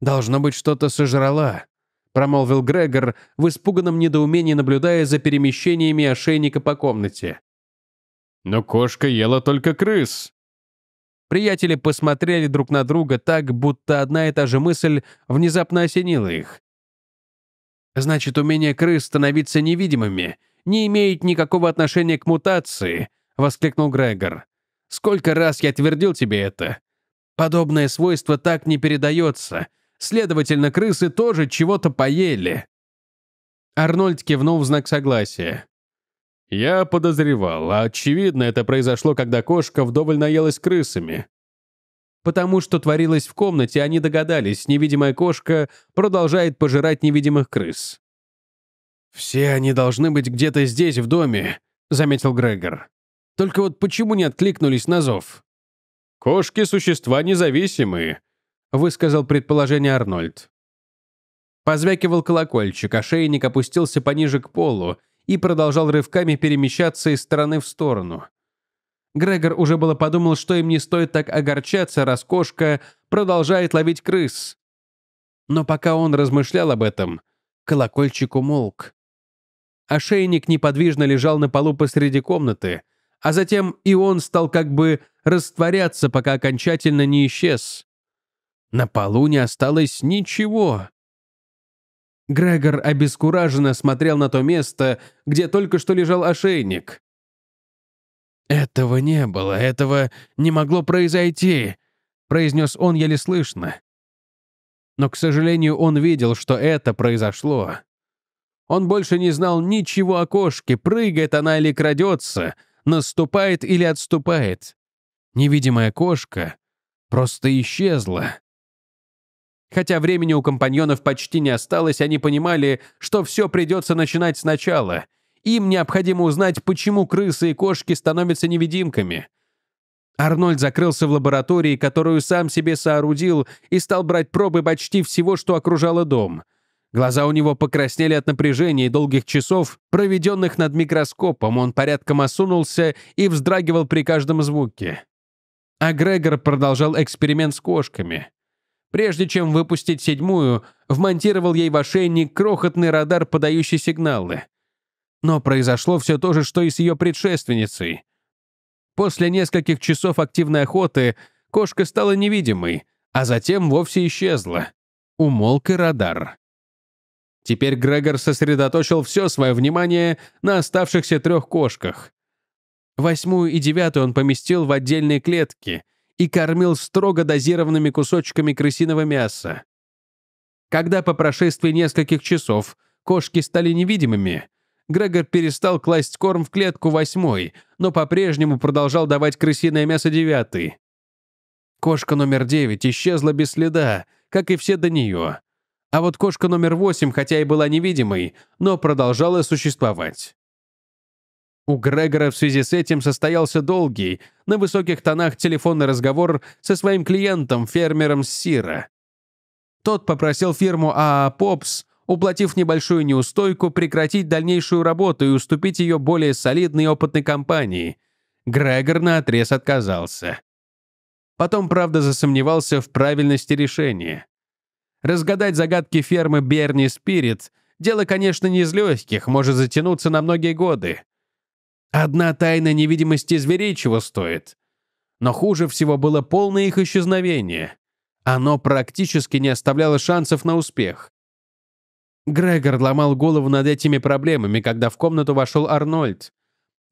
[SPEAKER 1] «Должно быть, что-то сожрала», промолвил Грегор, в испуганном недоумении наблюдая за перемещениями ошейника по комнате. «Но кошка ела только крыс». Приятели посмотрели друг на друга так, будто одна и та же мысль внезапно осенила их. «Значит, умение крыс становиться невидимыми не имеет никакого отношения к мутации», — воскликнул Грегор. «Сколько раз я твердил тебе это? Подобное свойство так не передается, Следовательно, крысы тоже чего-то поели. Арнольд кивнул в знак согласия. Я подозревал, а очевидно, это произошло, когда кошка вдоволь наелась крысами. Потому что творилось в комнате, они догадались, невидимая кошка продолжает пожирать невидимых крыс. «Все они должны быть где-то здесь, в доме», — заметил Грегор. «Только вот почему не откликнулись на зов?» «Кошки — существа независимые высказал предположение Арнольд. Позвякивал колокольчик, ошейник а опустился пониже к полу и продолжал рывками перемещаться из стороны в сторону. Грегор уже было подумал, что им не стоит так огорчаться, раз кошка продолжает ловить крыс. Но пока он размышлял об этом, колокольчик умолк. Ошейник а неподвижно лежал на полу посреди комнаты, а затем и он стал как бы растворяться, пока окончательно не исчез. На полу не осталось ничего. Грегор обескураженно смотрел на то место, где только что лежал ошейник. «Этого не было, этого не могло произойти», — произнес он еле слышно. Но, к сожалению, он видел, что это произошло. Он больше не знал ничего о кошке, прыгает она или крадется, наступает или отступает. Невидимая кошка просто исчезла. Хотя времени у компаньонов почти не осталось, они понимали, что все придется начинать сначала. Им необходимо узнать, почему крысы и кошки становятся невидимками. Арнольд закрылся в лаборатории, которую сам себе соорудил, и стал брать пробы почти всего, что окружало дом. Глаза у него покраснели от напряжения и долгих часов, проведенных над микроскопом. Он порядком осунулся и вздрагивал при каждом звуке. А Грегор продолжал эксперимент с кошками. Прежде чем выпустить седьмую, вмонтировал ей в ошейник крохотный радар, подающий сигналы. Но произошло все то же, что и с ее предшественницей. После нескольких часов активной охоты кошка стала невидимой, а затем вовсе исчезла. Умолк и радар. Теперь Грегор сосредоточил все свое внимание на оставшихся трех кошках. Восьмую и девятую он поместил в отдельные клетки — и кормил строго дозированными кусочками крысиного мяса. Когда по прошествии нескольких часов кошки стали невидимыми, Грегор перестал класть корм в клетку восьмой, но по-прежнему продолжал давать крысиное мясо девятый. Кошка номер девять исчезла без следа, как и все до нее. А вот кошка номер восемь, хотя и была невидимой, но продолжала существовать. У Грегора в связи с этим состоялся долгий, на высоких тонах телефонный разговор со своим клиентом, фермером Сира. Тот попросил фирму АА «Попс», уплатив небольшую неустойку, прекратить дальнейшую работу и уступить ее более солидной и опытной компании. Грегор наотрез отказался. Потом, правда, засомневался в правильности решения. Разгадать загадки фермы Берни Спирит – дело, конечно, не из легких, может затянуться на многие годы. Одна тайна невидимости зверей чего стоит. Но хуже всего было полное их исчезновение. Оно практически не оставляло шансов на успех. Грегор ломал голову над этими проблемами, когда в комнату вошел Арнольд.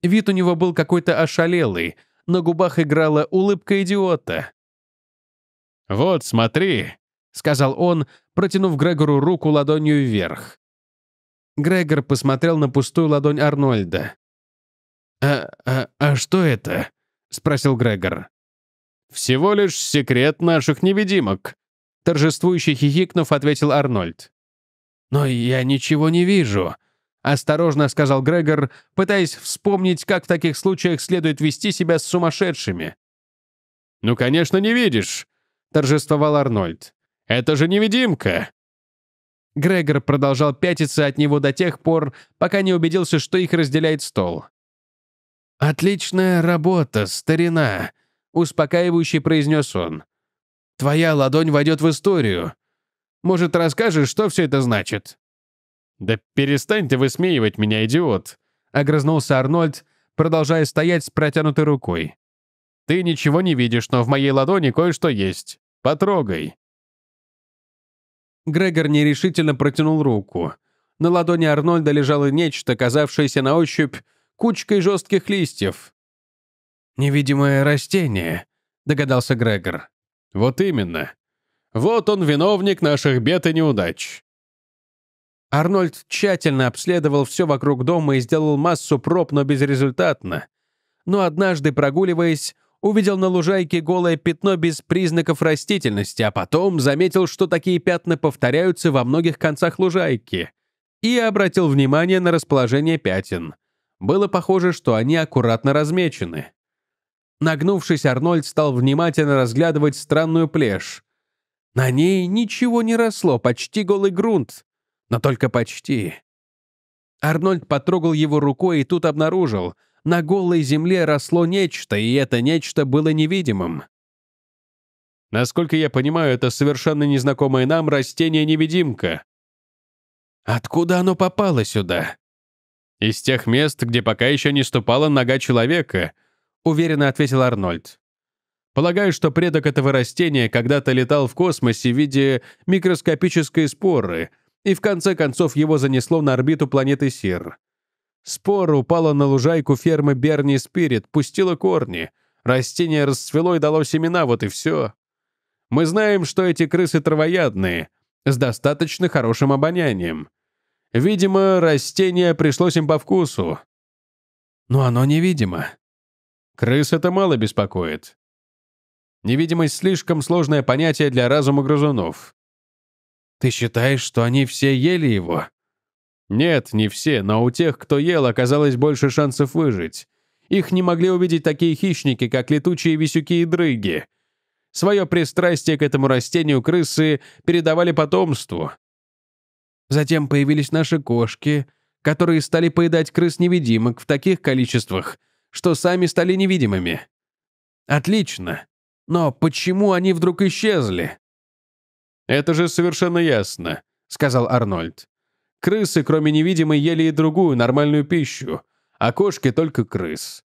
[SPEAKER 1] Вид у него был какой-то ошалелый, на губах играла улыбка идиота. «Вот, смотри», — сказал он, протянув Грегору руку ладонью вверх. Грегор посмотрел на пустую ладонь Арнольда. «А, «А, а, что это?» — спросил Грегор. «Всего лишь секрет наших невидимок», — торжествующе хихикнув, ответил Арнольд. «Но я ничего не вижу», — осторожно сказал Грегор, пытаясь вспомнить, как в таких случаях следует вести себя с сумасшедшими. «Ну, конечно, не видишь», — торжествовал Арнольд. «Это же невидимка!» Грегор продолжал пятиться от него до тех пор, пока не убедился, что их разделяет стол. «Отличная работа, старина!» — успокаивающе произнес он. «Твоя ладонь войдет в историю. Может, расскажешь, что все это значит?» «Да перестаньте высмеивать меня, идиот!» — огрызнулся Арнольд, продолжая стоять с протянутой рукой. «Ты ничего не видишь, но в моей ладони кое-что есть. Потрогай!» Грегор нерешительно протянул руку. На ладони Арнольда лежало нечто, казавшееся на ощупь кучкой жестких листьев. «Невидимое растение», — догадался Грегор. «Вот именно. Вот он, виновник наших бед и неудач». Арнольд тщательно обследовал все вокруг дома и сделал массу проб, но безрезультатно. Но однажды, прогуливаясь, увидел на лужайке голое пятно без признаков растительности, а потом заметил, что такие пятна повторяются во многих концах лужайки, и обратил внимание на расположение пятен — было похоже, что они аккуратно размечены. Нагнувшись, Арнольд стал внимательно разглядывать странную плешь. На ней ничего не росло, почти голый грунт. Но только почти. Арнольд потрогал его рукой и тут обнаружил. На голой земле росло нечто, и это нечто было невидимым. Насколько я понимаю, это совершенно незнакомое нам растение-невидимка. Откуда оно попало сюда? Из тех мест, где пока еще не ступала нога человека, уверенно ответил Арнольд. Полагаю, что предок этого растения когда-то летал в космосе в виде микроскопической споры, и в конце концов его занесло на орбиту планеты Сир. Спора упала на лужайку фермы Берни Спирит, пустила корни. Растение расцвело и дало семена, вот и все. Мы знаем, что эти крысы травоядные, с достаточно хорошим обонянием. Видимо, растение пришлось им по вкусу. Но оно невидимо. Крыс это мало беспокоит. Невидимость — слишком сложное понятие для разума грызунов. Ты считаешь, что они все ели его? Нет, не все, но у тех, кто ел, оказалось больше шансов выжить. Их не могли увидеть такие хищники, как летучие висюки и дрыги. Свое пристрастие к этому растению крысы передавали потомству. Затем появились наши кошки, которые стали поедать крыс-невидимок в таких количествах, что сами стали невидимыми. Отлично. Но почему они вдруг исчезли? Это же совершенно ясно, сказал Арнольд. Крысы, кроме невидимой, ели и другую нормальную пищу, а кошки только крыс.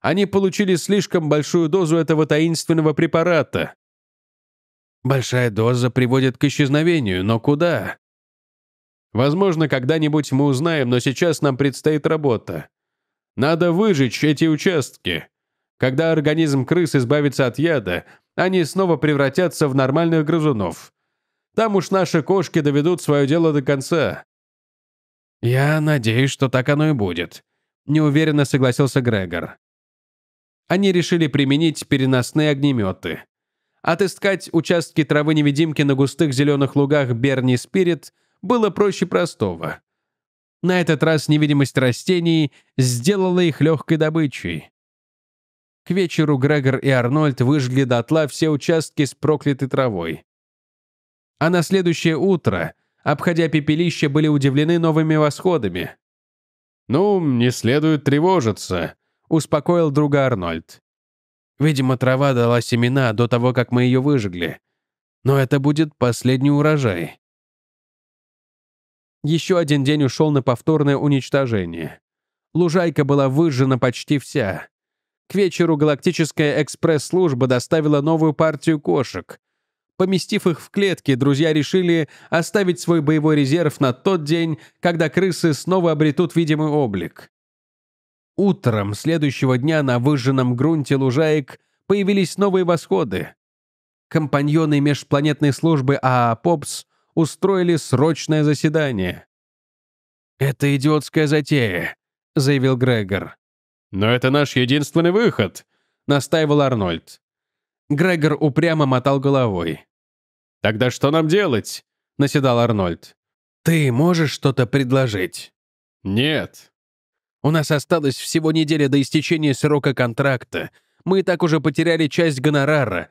[SPEAKER 1] Они получили слишком большую дозу этого таинственного препарата. Большая доза приводит к исчезновению, но куда? Возможно, когда-нибудь мы узнаем, но сейчас нам предстоит работа. Надо выжечь эти участки. Когда организм крыс избавится от яда, они снова превратятся в нормальных грызунов. Там уж наши кошки доведут свое дело до конца». «Я надеюсь, что так оно и будет», — неуверенно согласился Грегор. Они решили применить переносные огнеметы. Отыскать участки травы-невидимки на густых зеленых лугах Берни Спирит было проще простого. На этот раз невидимость растений сделала их легкой добычей. К вечеру Грегор и Арнольд выжгли дотла все участки с проклятой травой. А на следующее утро, обходя пепелище, были удивлены новыми восходами. «Ну, не следует тревожиться», — успокоил друга Арнольд. «Видимо, трава дала семена до того, как мы ее выжгли. Но это будет последний урожай. Еще один день ушел на повторное уничтожение. Лужайка была выжжена почти вся. К вечеру галактическая экспресс-служба доставила новую партию кошек. Поместив их в клетки, друзья решили оставить свой боевой резерв на тот день, когда крысы снова обретут видимый облик. Утром следующего дня на выжженном грунте лужаек появились новые восходы. Компаньоны межпланетной службы АА «Попс» устроили срочное заседание. «Это идиотская затея», — заявил Грегор. «Но это наш единственный выход», — настаивал Арнольд. Грегор упрямо мотал головой. «Тогда что нам делать?» — наседал Арнольд. «Ты можешь что-то предложить?» «Нет». «У нас осталось всего неделя до истечения срока контракта. Мы и так уже потеряли часть гонорара.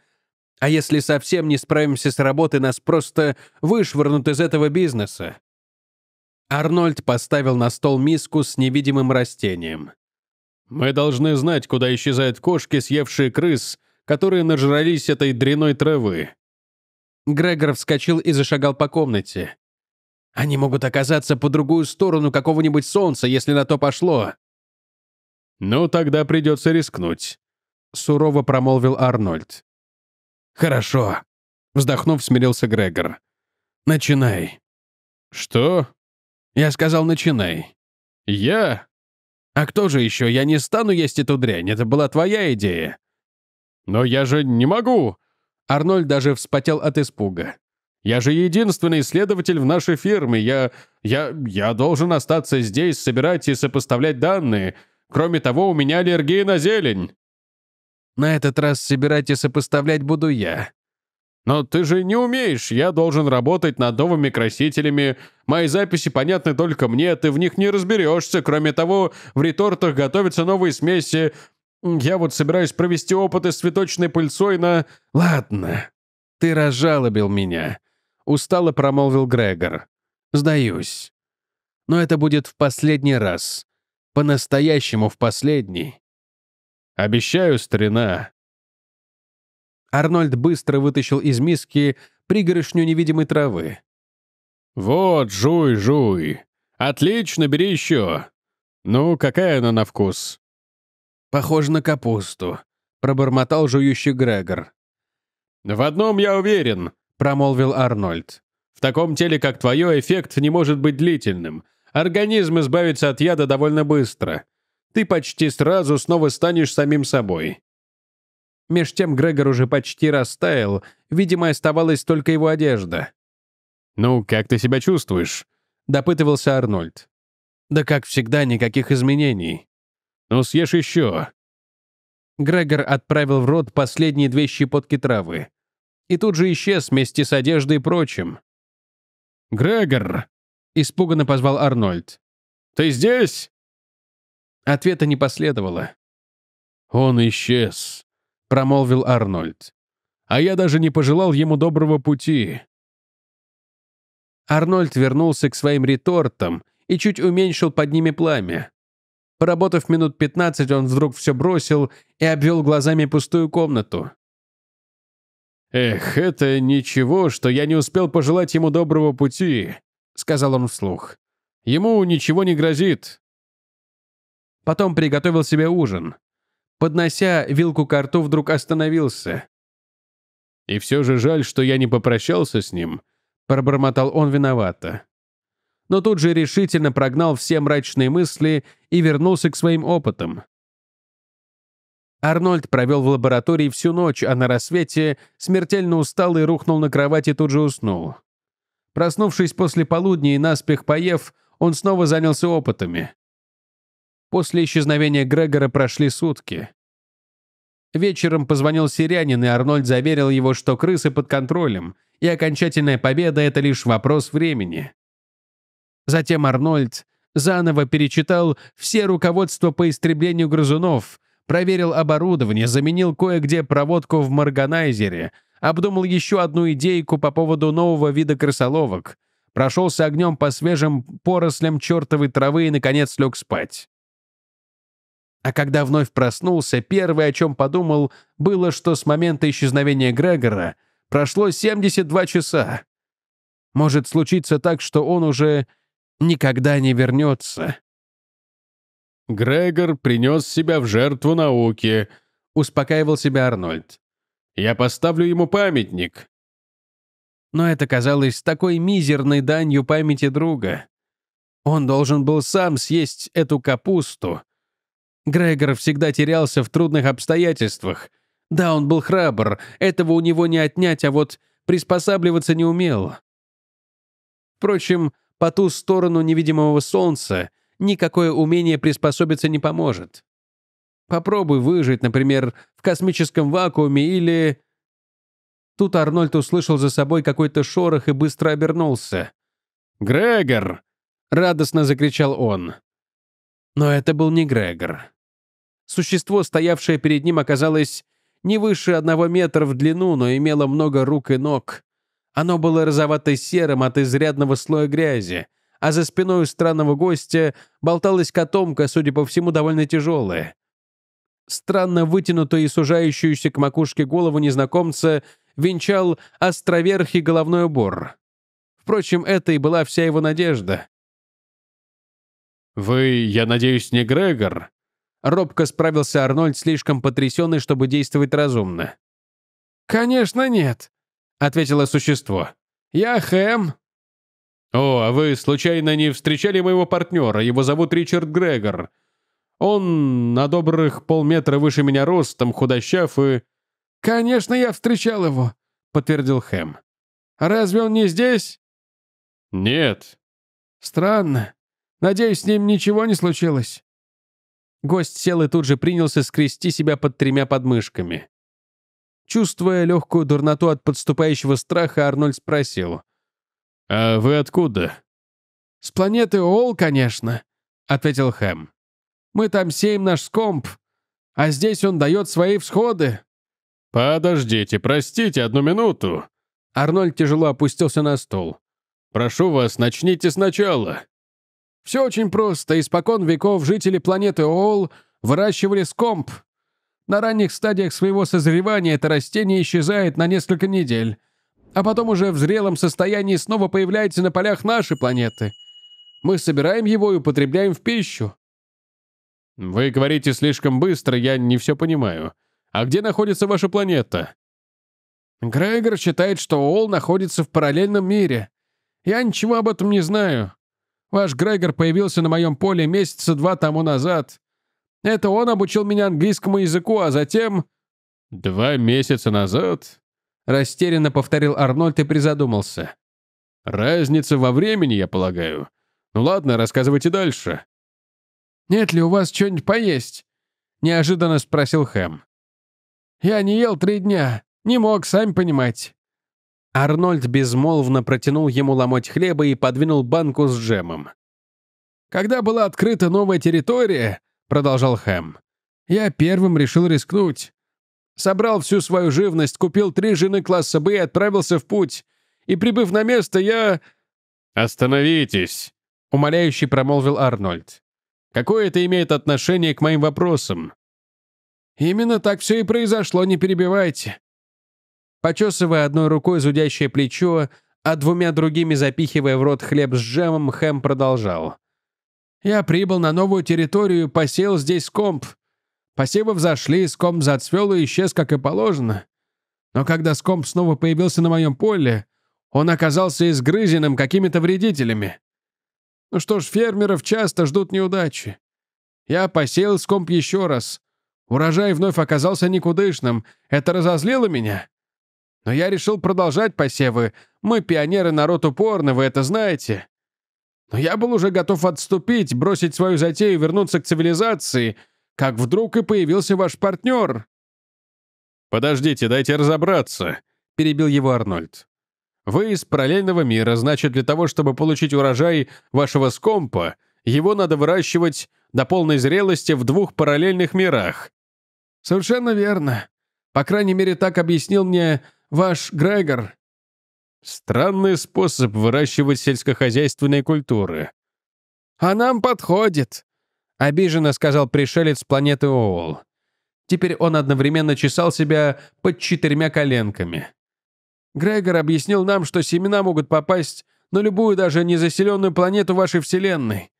[SPEAKER 1] А если совсем не справимся с работой, нас просто вышвырнут из этого бизнеса. Арнольд поставил на стол миску с невидимым растением. «Мы должны знать, куда исчезают кошки, съевшие крыс, которые нажрались этой дряной травы». Грегор вскочил и зашагал по комнате. «Они могут оказаться по другую сторону какого-нибудь солнца, если на то пошло». «Ну, тогда придется рискнуть», — сурово промолвил Арнольд. «Хорошо», — вздохнув, смирился Грегор. «Начинай». «Что?» «Я сказал, начинай». «Я?» «А кто же еще? Я не стану есть эту дрянь. Это была твоя идея». «Но я же не могу!» Арнольд даже вспотел от испуга. «Я же единственный исследователь в нашей фирме. Я... я... я должен остаться здесь, собирать и сопоставлять данные. Кроме того, у меня аллергия на зелень». На этот раз собирать и сопоставлять буду я. Но ты же не умеешь, я должен работать над новыми красителями. Мои записи понятны только мне, ты в них не разберешься. Кроме того, в ретортах готовятся новые смеси. Я вот собираюсь провести опыты с цветочной пыльцой на... Ладно, ты разжалобил меня. Устало промолвил Грегор. Сдаюсь. Но это будет в последний раз. По-настоящему в последний. Обещаю, старина!» Арнольд быстро вытащил из миски пригоршню невидимой травы. «Вот, жуй, жуй! Отлично, бери еще! Ну, какая она на вкус?» «Похоже на капусту», — пробормотал жующий Грегор. «В одном я уверен», — промолвил Арнольд. «В таком теле, как твое, эффект не может быть длительным. Организм избавится от яда довольно быстро ты почти сразу снова станешь самим собой». Меж тем Грегор уже почти растаял, видимо, оставалась только его одежда. «Ну, как ты себя чувствуешь?» — допытывался Арнольд. «Да как всегда, никаких изменений». «Ну, съешь еще». Грегор отправил в рот последние две щепотки травы. И тут же исчез вместе с одеждой и прочим. «Грегор!» — испуганно позвал Арнольд. «Ты здесь?» Ответа не последовало. «Он исчез», — промолвил Арнольд. «А я даже не пожелал ему доброго пути». Арнольд вернулся к своим ретортам и чуть уменьшил под ними пламя. Поработав минут пятнадцать, он вдруг все бросил и обвел глазами пустую комнату. «Эх, это ничего, что я не успел пожелать ему доброго пути», — сказал он вслух. «Ему ничего не грозит. Потом приготовил себе ужин. Поднося вилку к рту, вдруг остановился. «И все же жаль, что я не попрощался с ним», — пробормотал он виновато. Но тут же решительно прогнал все мрачные мысли и вернулся к своим опытам. Арнольд провел в лаборатории всю ночь, а на рассвете смертельно устал и рухнул на кровати и тут же уснул. Проснувшись после полудня и наспех поев, он снова занялся опытами. После исчезновения Грегора прошли сутки. Вечером позвонил Сирянин, и Арнольд заверил его, что крысы под контролем, и окончательная победа – это лишь вопрос времени. Затем Арнольд заново перечитал все руководства по истреблению грызунов, проверил оборудование, заменил кое-где проводку в морганайзере, обдумал еще одну идейку по поводу нового вида крысоловок, прошелся огнем по свежим порослям чертовой травы и, наконец, лег спать. А когда вновь проснулся, первое, о чем подумал, было, что с момента исчезновения Грегора прошло 72 часа. Может случиться так, что он уже никогда не вернется. «Грегор принес себя в жертву науке», — успокаивал себя Арнольд. «Я поставлю ему памятник». Но это казалось такой мизерной данью памяти друга. Он должен был сам съесть эту капусту, Грегор всегда терялся в трудных обстоятельствах. Да, он был храбр, этого у него не отнять, а вот приспосабливаться не умел. Впрочем, по ту сторону невидимого солнца никакое умение приспособиться не поможет. Попробуй выжить, например, в космическом вакууме или... Тут Арнольд услышал за собой какой-то шорох и быстро обернулся. «Грегор!» — радостно закричал он. Но это был не Грегор. Существо, стоявшее перед ним, оказалось не выше одного метра в длину, но имело много рук и ног. Оно было розовато-серым от изрядного слоя грязи, а за спиной у странного гостя болталась котомка, судя по всему, довольно тяжелая. Странно вытянутую и сужающуюся к макушке голову незнакомца венчал островерхий головной убор. Впрочем, это и была вся его надежда. «Вы, я надеюсь, не Грегор?» Робко справился Арнольд, слишком потрясенный, чтобы действовать разумно. «Конечно нет», — ответило существо. «Я Хэм». «О, а вы, случайно, не встречали моего партнера? Его зовут Ричард Грегор. Он на добрых полметра выше меня ростом, худощав и...» «Конечно, я встречал его», — подтвердил Хэм. «Разве он не здесь?» «Нет». «Странно. Надеюсь, с ним ничего не случилось». Гость сел и тут же принялся скрести себя под тремя подмышками. Чувствуя легкую дурноту от подступающего страха, Арнольд спросил. «А вы откуда?» «С планеты Ол, конечно», — ответил Хэм. «Мы там сеем наш скомп, а здесь он дает свои всходы». «Подождите, простите, одну минуту». Арнольд тяжело опустился на стол. «Прошу вас, начните сначала. Все очень просто. Испокон веков жители планеты Ол выращивали скомп. На ранних стадиях своего созревания это растение исчезает на несколько недель, а потом уже в зрелом состоянии снова появляется на полях нашей планеты. Мы собираем его и употребляем в пищу. Вы говорите слишком быстро, я не все понимаю. А где находится ваша планета? Грегор считает, что Ол находится в параллельном мире. Я ничего об этом не знаю. Ваш Грегор появился на моем поле месяца два тому назад. Это он обучил меня английскому языку, а затем...» «Два месяца назад?» Растерянно повторил Арнольд и призадумался. «Разница во времени, я полагаю. Ну ладно, рассказывайте дальше». «Нет ли у вас что-нибудь поесть?» Неожиданно спросил Хэм. «Я не ел три дня. Не мог, сами понимать. Арнольд безмолвно протянул ему ломоть хлеба и подвинул банку с джемом. «Когда была открыта новая территория», — продолжал Хэм, — «я первым решил рискнуть. Собрал всю свою живность, купил три жены класса «Б» и отправился в путь. И, прибыв на место, я...» «Остановитесь», — умоляюще промолвил Арнольд. «Какое это имеет отношение к моим вопросам?» «Именно так все и произошло, не перебивайте. Почесывая одной рукой зудящее плечо, а двумя другими запихивая в рот хлеб с джемом, Хэм продолжал. «Я прибыл на новую территорию, посеял здесь скомп. Посевы взошли, скомп зацвел и исчез, как и положено. Но когда скомп снова появился на моем поле, он оказался изгрызенным какими-то вредителями. Ну что ж, фермеров часто ждут неудачи. Я посеял скомп еще раз. Урожай вновь оказался никудышным. Это разозлило меня. Но я решил продолжать посевы. Мы пионеры, народ упорный, вы это знаете. Но я был уже готов отступить, бросить свою затею и вернуться к цивилизации, как вдруг и появился ваш партнер». «Подождите, дайте разобраться», — перебил его Арнольд. «Вы из параллельного мира, значит, для того, чтобы получить урожай вашего скомпа, его надо выращивать до полной зрелости в двух параллельных мирах». «Совершенно верно. По крайней мере, так объяснил мне Ваш Грегор...» «Странный способ выращивать сельскохозяйственные культуры». «А нам подходит», — обиженно сказал пришелец планеты Оул. Теперь он одновременно чесал себя под четырьмя коленками. Грегор объяснил нам, что семена могут попасть на любую даже незаселенную планету вашей Вселенной.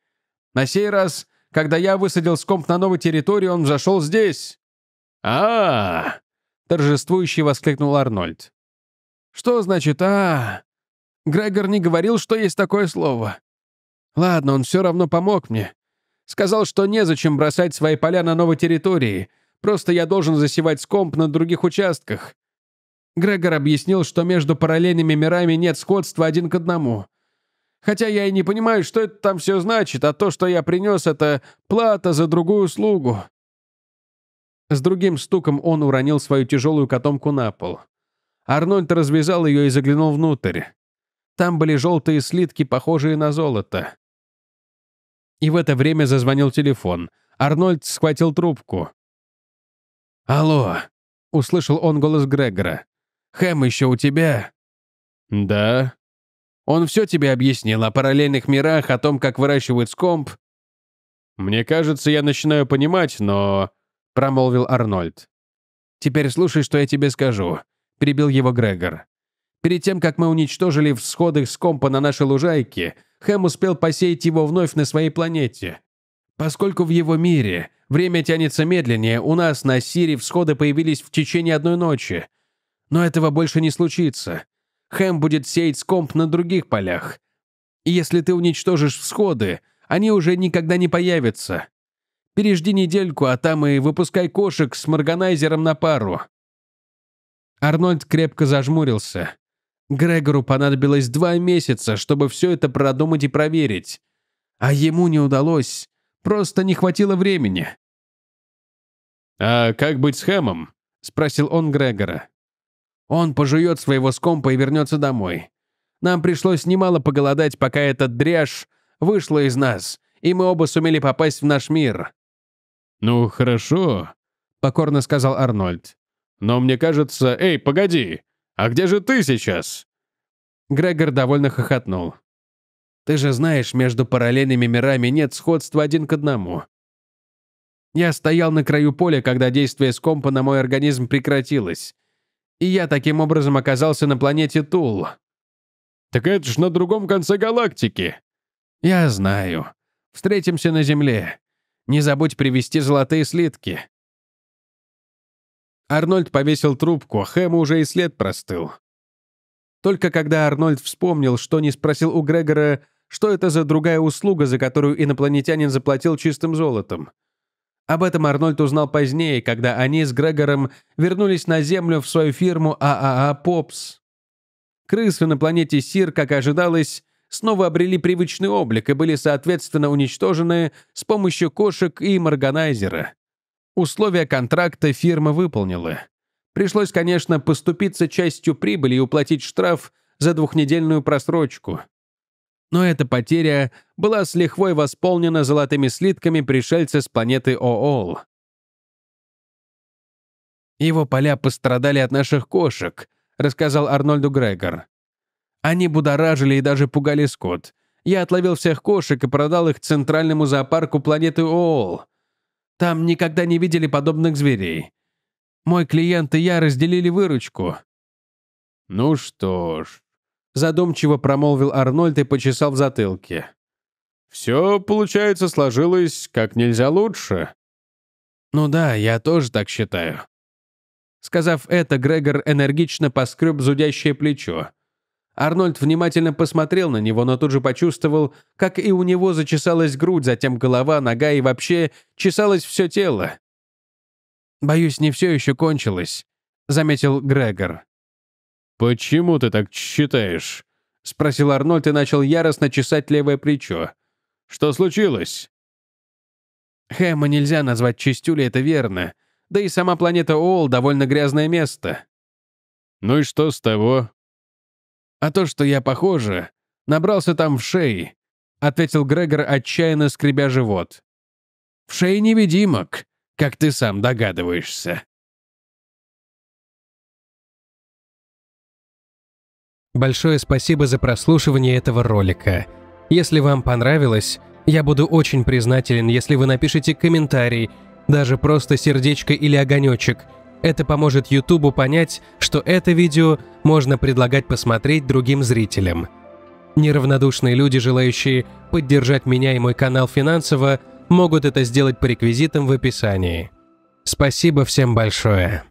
[SPEAKER 1] На сей раз, когда я высадил скомп на новой территории, он зашел здесь. а, -а, -а торжествующе воскликнул Арнольд. «Что значит «а»? Грегор не говорил, что есть такое слово. Ладно, он все равно помог мне. Сказал, что незачем бросать свои поля на новой территории, просто я должен засевать скомп на других участках». Грегор объяснил, что между параллельными мирами нет сходства один к одному. Хотя я и не понимаю, что это там все значит, а то, что я принес, это плата за другую услугу. С другим стуком он уронил свою тяжелую котомку на пол. Арнольд развязал ее и заглянул внутрь. Там были желтые слитки, похожие на золото. И в это время зазвонил телефон. Арнольд схватил трубку. «Алло!» — услышал он голос Грегора. «Хэм еще у тебя?» «Да». «Он все тебе объяснил о параллельных мирах, о том, как выращивают скомп?» «Мне кажется, я начинаю понимать, но...» — промолвил Арнольд. «Теперь слушай, что я тебе скажу», — перебил его Грегор. «Перед тем, как мы уничтожили всходы с компа на нашей лужайке, Хэм успел посеять его вновь на своей планете. Поскольку в его мире время тянется медленнее, у нас на Сири всходы появились в течение одной ночи. Но этого больше не случится. Хэм будет сеять скомп на других полях. И если ты уничтожишь всходы, они уже никогда не появятся. Пережди недельку, а там и выпускай кошек с морганайзером на пару». Арнольд крепко зажмурился. Грегору понадобилось два месяца, чтобы все это продумать и проверить. А ему не удалось. Просто не хватило времени. «А как быть с Хэмом?» — спросил он Грегора. «Он пожует своего скомпа и вернется домой. Нам пришлось немало поголодать, пока этот дряж вышла из нас, и мы оба сумели попасть в наш мир. «Ну, хорошо», — покорно сказал Арнольд. «Но мне кажется... Эй, погоди! А где же ты сейчас?» Грегор довольно хохотнул. «Ты же знаешь, между параллельными мирами нет сходства один к одному. Я стоял на краю поля, когда действие скомпа на мой организм прекратилось. И я таким образом оказался на планете Тул. Так это ж на другом конце галактики. Я знаю. Встретимся на Земле. Не забудь привезти золотые слитки». Арнольд повесил трубку, Хэму уже и след простыл. Только когда Арнольд вспомнил, что не спросил у Грегора, что это за другая услуга, за которую инопланетянин заплатил чистым золотом. Об этом Арнольд узнал позднее, когда они с Грегором вернулись на Землю в свою фирму ААА а а «Попс». Крыс на планете Сир, как ожидалось, снова обрели привычный облик и были, соответственно, уничтожены с помощью кошек и морганайзера. Условия контракта фирма выполнила. Пришлось, конечно, поступиться частью прибыли и уплатить штраф за двухнедельную просрочку. Но эта потеря была с лихвой восполнена золотыми слитками пришельца с планеты Оол. «Его поля пострадали от наших кошек», — рассказал Арнольду Грегор. Они будоражили и даже пугали скот. Я отловил всех кошек и продал их центральному зоопарку планеты Оол. Там никогда не видели подобных зверей. Мой клиент и я разделили выручку. «Ну что ж», — задумчиво промолвил Арнольд и почесал в затылке. «Все, получается, сложилось как нельзя лучше». «Ну да, я тоже так считаю». Сказав это, Грегор энергично поскреб зудящее плечо. Арнольд внимательно посмотрел на него, но тут же почувствовал, как и у него зачесалась грудь, затем голова, нога и вообще чесалось все тело. «Боюсь, не все еще кончилось», — заметил Грегор. «Почему ты так считаешь?» — спросил Арнольд и начал яростно чесать левое плечо. «Что случилось?» «Хэма нельзя назвать чистюлей, это верно. Да и сама планета Оол довольно грязное место». «Ну и что с того?» А то, что я, похоже, набрался там в шее, ответил Грегор, отчаянно скребя живот. В шее невидимок, как ты сам догадываешься. Большое спасибо за прослушивание этого ролика. Если вам понравилось, я буду очень признателен, если вы напишите комментарий, даже просто сердечко или огонечек – это поможет YouTube понять, что это видео можно предлагать посмотреть другим зрителям. Неравнодушные люди, желающие поддержать меня и мой канал финансово, могут это сделать по реквизитам в описании. Спасибо всем большое.